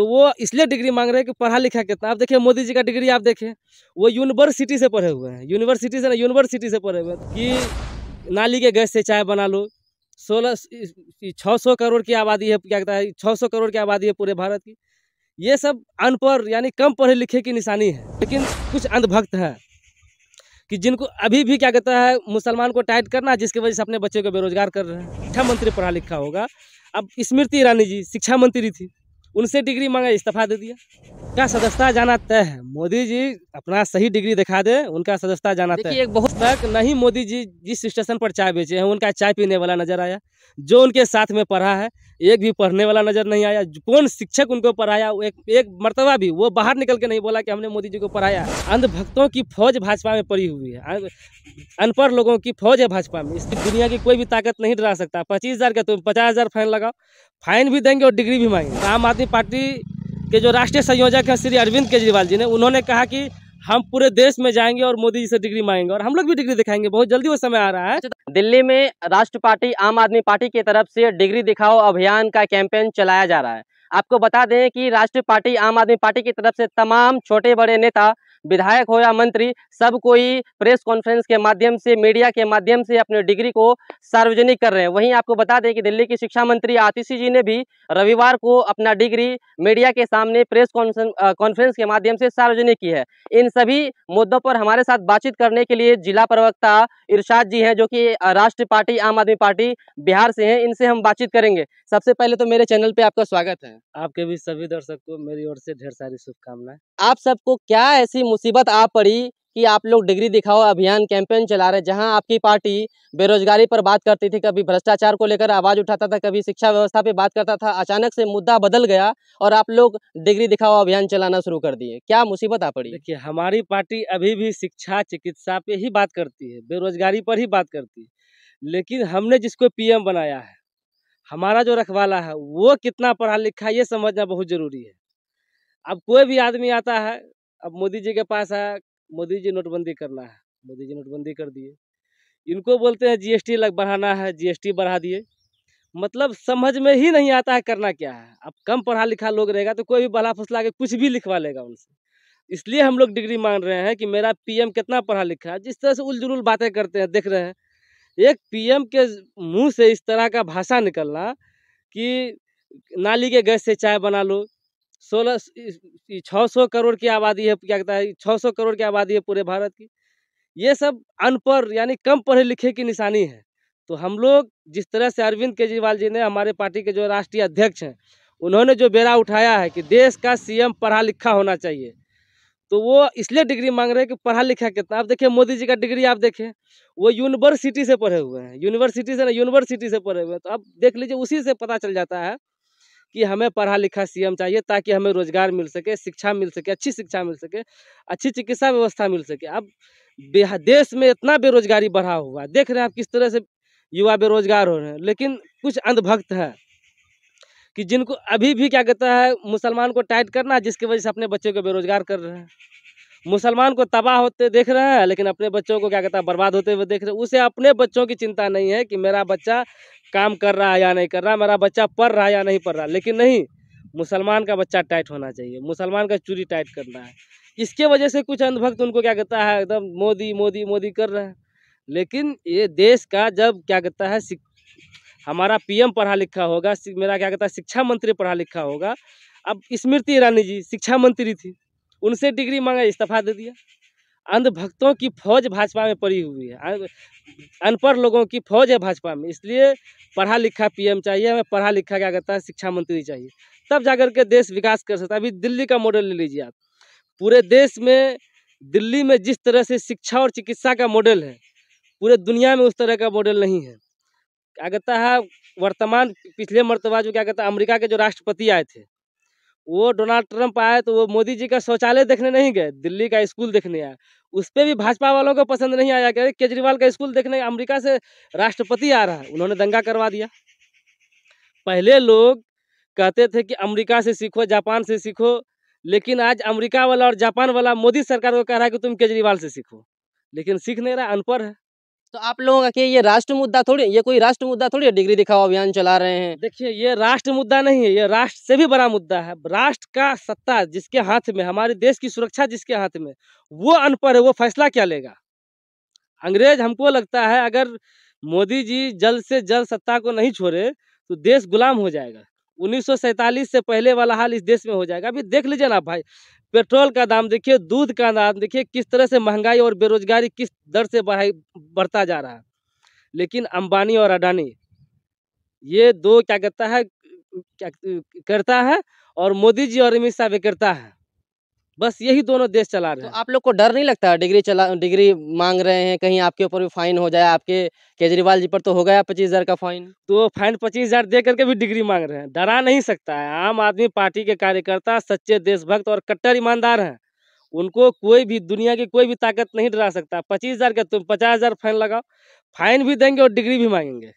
तो वो इसलिए डिग्री मांग रहे हैं कि पढ़ा लिखा कितना आप देखिए मोदी जी का डिग्री आप देखें वो यूनिवर्सिटी से पढ़े हुए हैं यूनिवर्सिटी से ना यूनिवर्सिटी से पढ़े हुए हैं कि नाली के गैस से चाय बना लो सोलह छः सौ करोड़ की आबादी है क्या कहता है छः सौ करोड़ की आबादी है पूरे भारत की ये सब अनपढ़ यानी कम पढ़े लिखे की निशानी है लेकिन कुछ अंधभक्त हैं कि जिनको अभी भी क्या कहता है मुसलमान को टाइट करना जिसकी वजह से अपने बच्चे को बेरोजगार कर रहे हैं शिक्षा मंत्री पढ़ा लिखा होगा अब स्मृति ईरानी जी शिक्षा मंत्री थी उनसे डिग्री मांगा इस्तीफा दे दिया क्या सदस्यता जाना तय है मोदी जी अपना सही डिग्री दिखा दे उनका सदस्यता जाना तय एक बहुत तक नहीं मोदी जी जिस स्टेशन पर चाय बेचे हैं उनका चाय पीने वाला नजर आया जो उनके साथ में पढ़ा है एक भी पढ़ने वाला नजर नहीं आया कौन शिक्षक उनको पढ़ाया एक एक मरतबा भी वो बाहर निकल के नहीं बोला कि हमने मोदी जी को पढ़ाया अंधभक्तों की फौज भाजपा में पड़ी हुई है अनपढ़ लोगों की फौज है भाजपा में इसकी दुनिया की कोई भी ताकत नहीं डरा सकता पच्चीस हज़ार का तुम तो पचास हज़ार फैन लगाओ फाइन भी देंगे और डिग्री भी मांगेंगे तो आम आदमी पार्टी के जो राष्ट्रीय संयोजक हैं श्री अरविंद केजरीवाल जी ने उन्होंने कहा कि हम पूरे देश में जाएंगे और मोदी जी से डिग्री मांगेंगे और हम लोग भी डिग्री दिखाएंगे बहुत जल्दी वो समय आ रहा है दिल्ली में राष्ट्र पार्टी आम आदमी पार्टी की तरफ से डिग्री दिखाओ अभियान का कैंपेन चलाया जा रहा है आपको बता दें कि राष्ट्रीय पार्टी आम आदमी पार्टी की तरफ से तमाम छोटे बड़े नेता विधायक हो या मंत्री सब कोई प्रेस कॉन्फ्रेंस के माध्यम से मीडिया के माध्यम से अपने डिग्री को सार्वजनिक कर रहे हैं वहीं आपको बता दें कि दिल्ली की शिक्षा मंत्री आतिशी जी ने भी रविवार को अपना डिग्री मीडिया के सामने प्रेस कॉन्फ्रेंस के माध्यम से सार्वजनिक की है इन सभी मुद्दों पर हमारे साथ बातचीत करने के लिए जिला प्रवक्ता इर्शाद जी हैं जो कि राष्ट्रीय पार्टी आम आदमी पार्टी बिहार से हैं इनसे हम बातचीत करेंगे सबसे पहले तो मेरे चैनल पर आपका स्वागत है आपके भी सभी दर्शक को मेरी ओर से ढेर सारी शुभकामनाएं आप सबको क्या ऐसी मुसीबत आ पड़ी कि आप लोग डिग्री दिखाओ अभियान कैंपेन चला रहे जहां आपकी पार्टी बेरोजगारी पर बात करती थी कभी भ्रष्टाचार को लेकर आवाज़ उठाता था कभी शिक्षा व्यवस्था पे बात करता था अचानक से मुद्दा बदल गया और आप लोग डिग्री दिखाओ अभियान चलाना शुरू कर दिए क्या मुसीबत आ पड़ी देखिए हमारी पार्टी अभी भी शिक्षा चिकित्सा पे ही बात करती है बेरोजगारी पर ही बात करती है लेकिन हमने जिसको पीएम बनाया है हमारा जो रखवाला है वो कितना पढ़ा लिखा है ये समझना बहुत ज़रूरी है अब कोई भी आदमी आता है अब मोदी जी के पास है मोदी जी नोटबंदी करना है मोदी जी नोटबंदी कर दिए इनको बोलते हैं जीएसटी लग बढ़ाना है जीएसटी बढ़ा दिए मतलब समझ में ही नहीं आता है करना क्या है अब कम पढ़ा लिखा लोग रहेगा तो कोई भी बला फुसला के कुछ भी लिखवा लेगा उनसे इसलिए हम लोग डिग्री मांग रहे हैं कि मेरा पीएम कितना पढ़ा लिखा है जिस तरह से उलझुल बातें करते हैं देख रहे हैं एक पीएम के मुंह से इस तरह का भाषा निकलना कि नाली के गैस से चाय बना लो सोलह छः सौ करोड़ की आबादी है क्या कहता है छः सौ करोड़ की आबादी है पूरे भारत की ये सब अनपढ़ यानी कम पढ़े लिखे की निशानी है तो हम लोग जिस तरह से अरविंद केजरीवाल जी ने हमारे पार्टी के जो राष्ट्रीय अध्यक्ष हैं उन्होंने जो बेरा उठाया है कि देश का सीएम पढ़ा लिखा होना चाहिए तो वो इसलिए डिग्री मांग रहे हैं कि पढ़ा लिखा कितना आप देखिए मोदी जी का डिग्री आप देखें वो यूनिवर्सिटी से पढ़े हुए हैं यूनिवर्सिटी से ना यूनिवर्सिटी से पढ़े हुए हैं तो आप देख लीजिए उसी से पता चल जाता है कि हमें पढ़ा लिखा सीएम चाहिए ताकि हमें रोजगार मिल सके शिक्षा मिल सके अच्छी शिक्षा मिल सके अच्छी चिकित्सा व्यवस्था मिल सके अब देश में इतना बेरोजगारी बढ़ा हुआ है देख रहे हैं आप किस तरह से युवा बेरोजगार हो रहे हैं लेकिन कुछ अंधभक्त हैं कि जिनको अभी भी क्या कहता है मुसलमान को टाइट करना है जिसकी वजह से अपने बच्चों को बेरोजगार कर रहे हैं मुसलमान को तबाह होते देख रहे हैं लेकिन अपने बच्चों को क्या कहता है बर्बाद होते हुए देख रहे हैं उसे अपने बच्चों की चिंता नहीं है कि मेरा बच्चा काम कर रहा है या नहीं कर रहा मेरा बच्चा पढ़ रहा है या नहीं पढ़ रहा लेकिन नहीं मुसलमान का बच्चा टाइट होना चाहिए मुसलमान का चूरी टाइट करना है इसके वजह से कुछ अंधभक्त उनको क्या कहता है एकदम मोदी मोदी मोदी कर रहे हैं लेकिन ये देश का जब क्या कहता है हमारा पीएम पढ़ा लिखा होगा मेरा क्या कहता है शिक्षा मंत्री पढ़ा लिखा होगा अब स्मृति ईरानी जी शिक्षा मंत्री थी उनसे डिग्री मांगा इस्तीफा दे दिया अंधभक्तों की फौज भाजपा में पड़ी हुई है अनपढ़ लोगों की फौज है भाजपा में इसलिए पढ़ा लिखा पीएम चाहिए हमें पढ़ा लिखा क्या कहता है शिक्षा मंत्री चाहिए तब जाकर के देश विकास कर सकता है अभी दिल्ली का मॉडल ले लीजिए आप पूरे देश में दिल्ली में जिस तरह से शिक्षा और चिकित्सा का मॉडल है पूरे दुनिया में उस तरह का मॉडल नहीं है क्या कहता है वर्तमान पिछले मरतबा जो क्या कहता है अमरीका के जो राष्ट्रपति आए थे वो डोनाल्ड ट्रंप आए तो वो मोदी जी का शौचालय देखने नहीं गए दिल्ली का स्कूल देखने आए उस पर भी भाजपा वालों को पसंद नहीं आया क्या केजरीवाल का स्कूल देखने अमेरिका से राष्ट्रपति आ रहा है उन्होंने दंगा करवा दिया पहले लोग कहते थे कि अमेरिका से सीखो जापान से सीखो लेकिन आज अमेरिका वाला और जापान वाला मोदी सरकार को कह रहा है कि तुम केजरीवाल से सीखो लेकिन सीख नहीं रहा अनपढ़ है तो आप लोगों का ये राष्ट्र मुद्दा थोड़ी ये कोई राष्ट्र मुद्दा थोड़ी है डिग्री दिखाओ अभियान चला रहे हैं देखिए ये राष्ट्र मुद्दा नहीं है ये राष्ट्र से भी बड़ा मुद्दा है राष्ट्र का सत्ता जिसके हाथ में हमारे देश की सुरक्षा जिसके हाथ में वो अनपढ़ है वो फैसला क्या लेगा अंग्रेज हमको लगता है अगर मोदी जी जल्द से जल्द सत्ता को नहीं छोड़े तो देश गुलाम हो जाएगा उन्नीस से पहले वाला हाल इस देश में हो जाएगा अभी देख लीजिए ना भाई पेट्रोल का दाम देखिए दूध का दाम देखिए किस तरह से महंगाई और बेरोजगारी किस दर से बढ़ाई बढ़ता जा रहा है लेकिन अंबानी और अडानी ये दो क्या कहता है क्या करता है और मोदी जी और अमित शाह भी करता है बस यही दोनों देश चला रहे तो हैं तो आप लोग को डर नहीं लगता डिग्री चला डिग्री मांग रहे हैं कहीं आपके ऊपर भी फाइन हो जाए आपके केजरीवाल जी पर तो हो गया पच्चीस हज़ार का फाइन तो फाइन पच्चीस हज़ार दे करके भी डिग्री मांग रहे हैं डरा नहीं सकता है आम आदमी पार्टी के कार्यकर्ता सच्चे देशभक्त और कट्टर ईमानदार हैं उनको कोई भी दुनिया की कोई भी ताकत नहीं डरा सकता पच्चीस हज़ार का तुम पचास हज़ार फाइन लगाओ फाइन भी देंगे और डिग्री भी मांगेंगे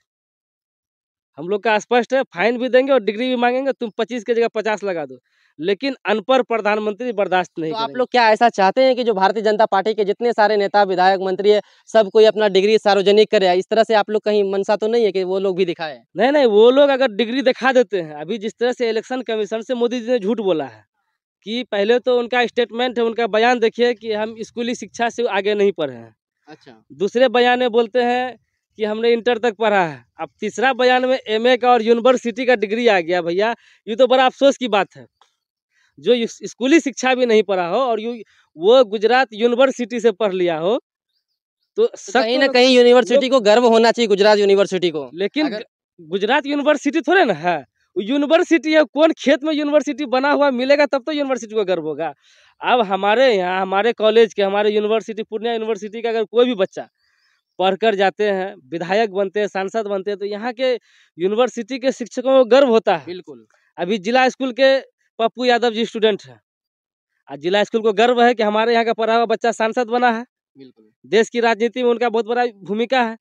हम लोग का स्पष्ट है फाइन भी देंगे और डिग्री भी मांगेंगे तुम पच्चीस की जगह पचास लगा दो लेकिन अनपढ़ प्रधानमंत्री बर्दाश्त नहीं तो आप लोग क्या ऐसा चाहते हैं कि जो भारतीय जनता पार्टी के जितने सारे नेता विधायक मंत्री है सब कोई अपना डिग्री सार्वजनिक करे इस तरह से आप लोग कहीं मनसा तो नहीं है कि वो लोग भी दिखाए नहीं नहीं वो लोग अगर डिग्री दिखा देते हैं अभी जिस तरह से इलेक्शन कमीशन से मोदी जी ने झूठ बोला है कि पहले तो उनका स्टेटमेंट है उनका बयान देखिए कि हम स्कूली शिक्षा से आगे नहीं पढ़े हैं अच्छा दूसरे बयान में बोलते हैं कि हमने इंटर तक पढ़ा है अब तीसरा बयान में एमए का और यूनिवर्सिटी का डिग्री आ गया भैया ये तो बड़ा अफसोस की बात है जो स्कूली शिक्षा भी नहीं पढ़ा हो और वो गुजरात यूनिवर्सिटी से पढ़ लिया हो तो, तो कहीं ना कहीं यूनिवर्सिटी को गर्व होना चाहिए गुजरात यूनिवर्सिटी को लेकिन अगर... गुजरात यूनिवर्सिटी थोड़े ना है यूनिवर्सिटी है कौन खेत में यूनिवर्सिटी बना हुआ मिलेगा तब तो यूनिवर्सिटी को गर्व होगा अब हमारे यहाँ हमारे कॉलेज के हमारे यूनिवर्सिटी पूर्णिया यूनिवर्सिटी का अगर कोई भी बच्चा पढ़कर जाते हैं विधायक बनते हैं सांसद बनते हैं तो यहाँ के यूनिवर्सिटी के शिक्षकों को गर्व होता है बिल्कुल अभी जिला स्कूल के पप्पू यादव जी स्टूडेंट है आज जिला स्कूल को गर्व है कि हमारे यहाँ का पढ़ा हुआ बच्चा सांसद बना है देश की राजनीति में उनका बहुत बड़ा भूमिका है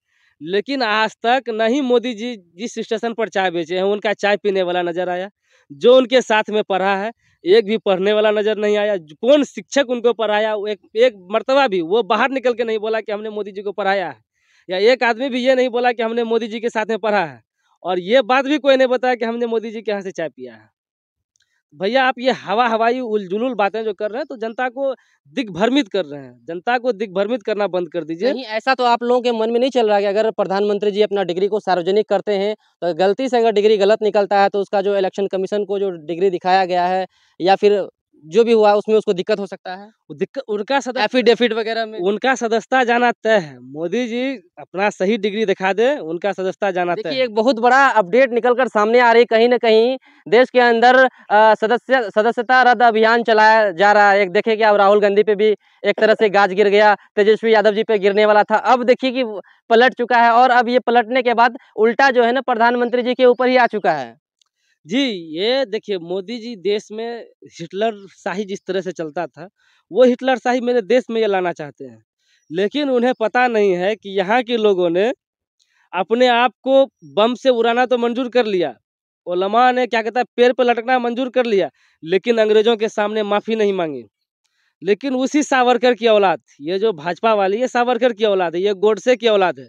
लेकिन आज तक नहीं मोदी जी जिस स्टेशन पर चाय बेचे हैं उनका चाय पीने वाला नजर आया जो उनके साथ में पढ़ा है एक भी पढ़ने वाला नजर नहीं आया कौन शिक्षक उनको पढ़ाया एक एक मरतबा भी वो बाहर निकल के नहीं बोला कि हमने मोदी जी को पढ़ाया है या एक आदमी भी ये नहीं बोला कि हमने मोदी जी के साथ में पढ़ा है और ये बात भी कोई नहीं बताया कि हमने मोदी जी के यहाँ से चाय पिया है भैया आप ये हवा हवाई उलझुल बातें जो कर रहे हैं तो जनता को दिग्भ्रमित कर रहे हैं जनता को दिग्भ्रमित करना बंद कर दीजिए नहीं ऐसा तो आप लोगों के मन में नहीं चल रहा है कि अगर प्रधानमंत्री जी अपना डिग्री को सार्वजनिक करते हैं तो गलती से अगर डिग्री गलत निकलता है तो उसका जो इलेक्शन कमीशन को जो डिग्री दिखाया गया है या फिर जो भी हुआ उसमें उसको दिक्कत हो सकता है उनका एफिडेविट वगैरह में उनका सदस्यता जाना तय है मोदी जी अपना सही डिग्री दिखा दे उनका सदस्यता जाना तय एक बहुत बड़ा अपडेट निकल कर सामने आ रही कहीं ना कहीं देश के अंदर सदस्य सदस्यता रद्द अभियान चलाया जा रहा है एक देखे कि अब राहुल गांधी पे भी एक तरह से गाज गिर गया तेजस्वी यादव जी पे गिरने वाला था अब देखिए कि पलट चुका है और अब ये पलटने के बाद उल्टा जो है ना प्रधानमंत्री जी के ऊपर ही आ चुका है जी ये देखिए मोदी जी देश में हिटलर शाही जिस तरह से चलता था वो हिटलर शाही मेरे देश में ये लाना चाहते हैं लेकिन उन्हें पता नहीं है कि यहाँ के लोगों ने अपने आप को बम से उड़ाना तो मंजूर कर लिया ओलमा ने क्या कहता है पेड़ पर लटकना मंजूर कर लिया लेकिन अंग्रेजों के सामने माफ़ी नहीं मांगी लेकिन उसी सावरकर की औलाद ये जो भाजपा वाली ये सावरकर की औलाद है ये गोडसे की औलाद है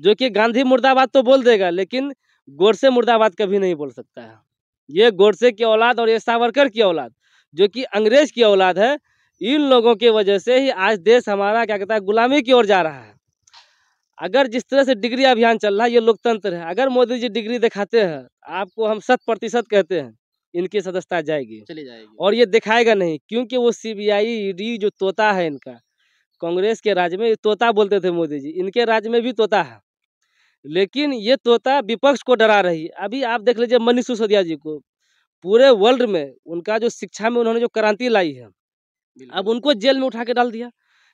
जो कि गांधी मुर्दाबाद तो बोल देगा लेकिन गोडसे मुर्दाबाद कभी नहीं बोल सकता है ये गोडसे की औलाद और ये सावरकर की औलाद जो कि अंग्रेज की औलाद है इन लोगों के वजह से ही आज देश हमारा क्या कहता है गुलामी की ओर जा रहा है अगर जिस तरह से डिग्री अभियान चल रहा है ये लोकतंत्र है अगर मोदी जी डिग्री दिखाते हैं आपको हम शत प्रतिशत कहते हैं इनकी सदस्यता जाएगी चली जाएगी और ये दिखाएगा नहीं क्योंकि वो सीबीआई ईडी e जो तोता है इनका कांग्रेस के राज्य में तोता बोलते थे मोदी जी इनके राज्य में भी तोता है लेकिन ये तोता विपक्ष को डरा रही अभी आप देख लीजिए मनीष सिसोदिया जी को पूरे वर्ल्ड में उनका जो शिक्षा में उन्होंने जो क्रांति लाई है अब उनको जेल में उठा के डाल दिया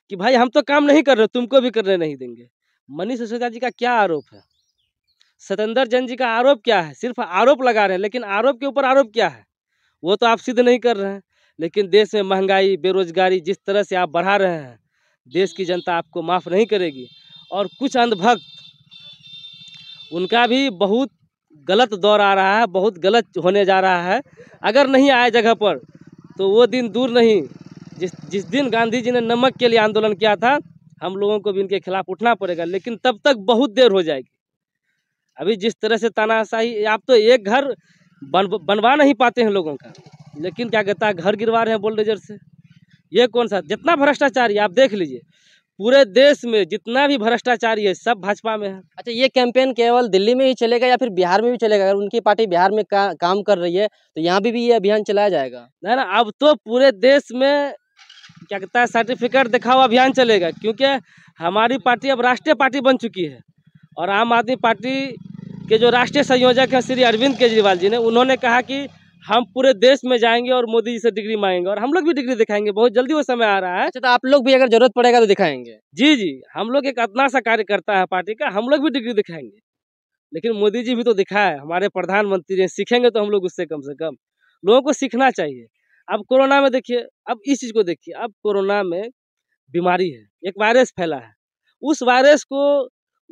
कि भाई हम तो काम नहीं कर रहे तुमको भी करने नहीं देंगे मनीष सिसोदिया जी का क्या आरोप है सतेंद्र जैन जी का आरोप क्या है सिर्फ आरोप लगा रहे हैं लेकिन आरोप के ऊपर आरोप क्या है वो तो आप सिद्ध नहीं कर रहे हैं लेकिन देश में महंगाई बेरोजगारी जिस तरह से आप बढ़ा रहे हैं देश की जनता आपको माफ़ नहीं करेगी और कुछ अंधभक्त उनका भी बहुत गलत दौर आ रहा है बहुत गलत होने जा रहा है अगर नहीं आए जगह पर तो वो दिन दूर नहीं जिस जिस दिन गांधी जी ने नमक के लिए आंदोलन किया था हम लोगों को भी इनके खिलाफ उठना पड़ेगा लेकिन तब तक बहुत देर हो जाएगी अभी जिस तरह से तानाशाही आप तो एक घर बन बनवा नहीं पाते हैं लोगों का लेकिन क्या कहता है घर गिरवा रहे हैं बोल से ये कौन सा जितना भ्रष्टाचारी आप देख लीजिए पूरे देश में जितना भी भ्रष्टाचारी है सब भाजपा में है अच्छा ये कैंपेन केवल दिल्ली में ही चलेगा या फिर बिहार में भी चलेगा अगर उनकी पार्टी बिहार में का, काम कर रही है तो यहाँ भी, भी ये अभियान चलाया जाएगा ना ना अब तो पूरे देश में क्या कहता है सर्टिफिकेट दिखाओ अभियान चलेगा क्योंकि हमारी पार्टी अब राष्ट्रीय पार्टी बन चुकी है और आम आदमी पार्टी के जो राष्ट्रीय संयोजक हैं श्री अरविंद केजरीवाल जी ने उन्होंने कहा कि हम पूरे देश में जाएंगे और मोदी जी से डिग्री मांगेंगे और हम लोग भी डिग्री दिखाएंगे बहुत जल्दी वो समय आ रहा है अच्छा तो आप लोग भी अगर जरूरत पड़ेगा तो दिखाएंगे जी जी हम लोग एक अपना सा कार्यकर्ता है पार्टी का हम लोग भी डिग्री दिखाएंगे लेकिन मोदी जी भी तो दिखाए हमारे प्रधानमंत्री जी सीखेंगे तो हम लोग उससे कम से कम लोगों को सीखना चाहिए अब कोरोना में देखिए अब इस चीज़ को देखिए अब कोरोना में बीमारी है एक वायरस फैला है उस वायरस को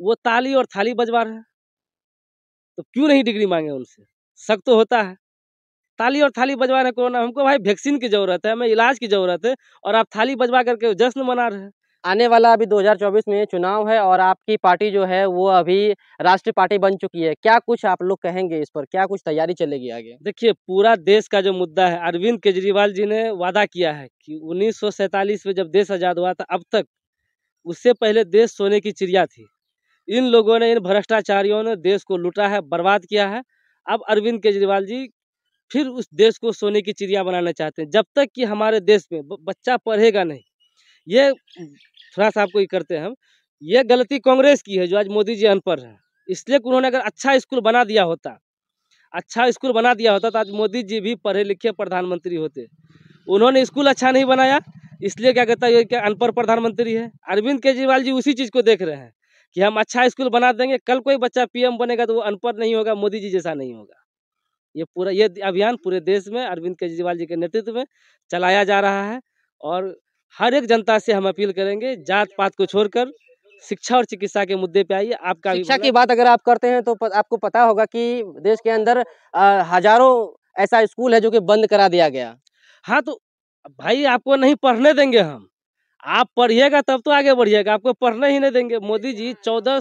वो ताली और थाली बजवा रहे हैं तो क्यों नहीं डिग्री मांगे उनसे शक तो होता है ताली और थाली बजवा रहे कोरोना हमको भाई वैक्सीन की जरूरत है हमें इलाज की जरूरत है और आप थाली बजवा करके जश्न मना रहे हैं आने वाला अभी 2024 में चुनाव है और आपकी पार्टी जो है वो अभी राष्ट्रीय पार्टी बन चुकी है क्या कुछ आप लोग कहेंगे इस पर क्या कुछ तैयारी चलेगी आगे देखिए पूरा देश का जो मुद्दा है अरविंद केजरीवाल जी ने वादा किया है कि उन्नीस में जब देश आज़ाद हुआ था अब तक उससे पहले देश सोने की चिड़िया थी इन लोगों ने इन भ्रष्टाचारियों ने देश को लूटा है बर्बाद किया है अब अरविंद केजरीवाल जी फिर उस देश को सोने की चिड़िया बनाना चाहते हैं जब तक कि हमारे देश में बच्चा पढ़ेगा नहीं ये थोड़ा सा आपको ये करते हैं हम ये गलती कांग्रेस की है जो आज मोदी जी अनपढ़ हैं इसलिए उन्होंने अगर अच्छा स्कूल बना दिया होता अच्छा स्कूल बना दिया होता तो आज मोदी जी भी पढ़े लिखे प्रधानमंत्री होते उन्होंने स्कूल अच्छा नहीं बनाया इसलिए क्या कहता है अनपढ़ प्रधानमंत्री है अरविंद केजरीवाल जी उसी चीज़ को देख रहे हैं कि हम अच्छा स्कूल बना देंगे कल कोई बच्चा पीएम बनेगा तो वो अनपढ़ नहीं होगा मोदी जी जैसा नहीं होगा ये पूरा ये अभियान पूरे देश में अरविंद केजरीवाल जी के नेतृत्व में चलाया जा रहा है और हर एक जनता से हम अपील करेंगे जात पात को छोड़कर शिक्षा और चिकित्सा के मुद्दे पे आइए आपका शिक्षा की बात अगर आप करते हैं तो प, आपको पता होगा कि देश के अंदर आ, हजारों ऐसा स्कूल है जो कि बंद करा दिया गया हाँ तो भाई आपको नहीं पढ़ने देंगे हम आप पढ़िएगा तब तो आगे बढ़िएगा आपको पढ़ने ही नहीं देंगे मोदी जी चौदह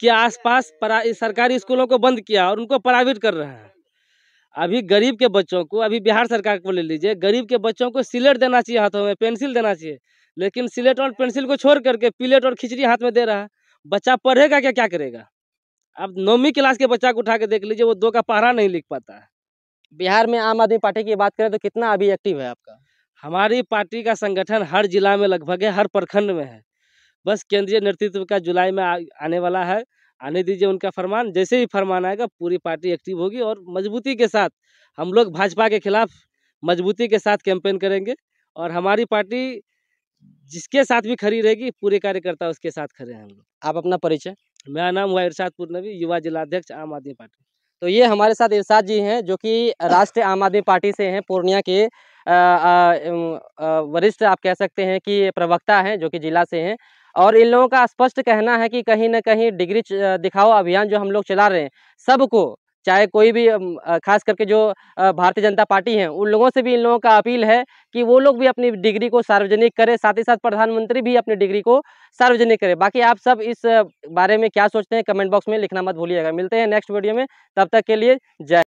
के आसपास सरकारी स्कूलों को बंद किया और उनको प्राइवेट कर रहे हैं अभी गरीब के बच्चों को अभी बिहार सरकार को ले लीजिए गरीब के बच्चों को सिलेट देना चाहिए हाथों में पेंसिल देना चाहिए लेकिन सिलेट और पेंसिल को छोड़ करके प्लेट और खिचड़ी हाथ में दे रहा है बच्चा पढ़ेगा क्या क्या करेगा अब नौवीं क्लास के बच्चा को उठा के देख लीजिए वो दो का पारा नहीं लिख पाता है बिहार में आम आदमी पार्टी की बात करें तो कितना अभी एक्टिव है आपका हमारी पार्टी का संगठन हर जिला में लगभग है हर प्रखंड में है बस केंद्रीय नेतृत्व का जुलाई में आने वाला है आने दीजिए उनका फरमान जैसे ही फरमान आएगा पूरी पार्टी एक्टिव होगी और मजबूती के साथ हम लोग भाजपा के खिलाफ मजबूती के साथ कैंपेन करेंगे और हमारी पार्टी जिसके साथ भी खड़ी रहेगी पूरे कार्यकर्ता उसके साथ खड़े हैं हम लोग आप अपना परिचय मेरा नाम हुआ इरशाद पुरनवी युवा जिलाध्यक्ष आम आदमी पार्टी तो ये हमारे साथ इरशाद जी हैं जो कि राष्ट्रीय आम आदमी पार्टी से हैं पूर्णिया के वरिष्ठ आप कह सकते हैं कि प्रवक्ता हैं जो कि जिला से हैं और इन लोगों का स्पष्ट कहना है कि कहीं ना कहीं डिग्री दिखाओ अभियान जो हम लोग चला रहे हैं सबको चाहे कोई भी खास करके जो भारतीय जनता पार्टी है उन लोगों से भी इन लोगों का अपील है कि वो लोग भी अपनी डिग्री को सार्वजनिक करें साथ ही साथ प्रधानमंत्री भी अपनी डिग्री को सार्वजनिक करें बाकी आप सब इस बारे में क्या सोचते हैं कमेंट बॉक्स में लिखना मत भूलिएगा मिलते हैं नेक्स्ट वीडियो में तब तक के लिए जय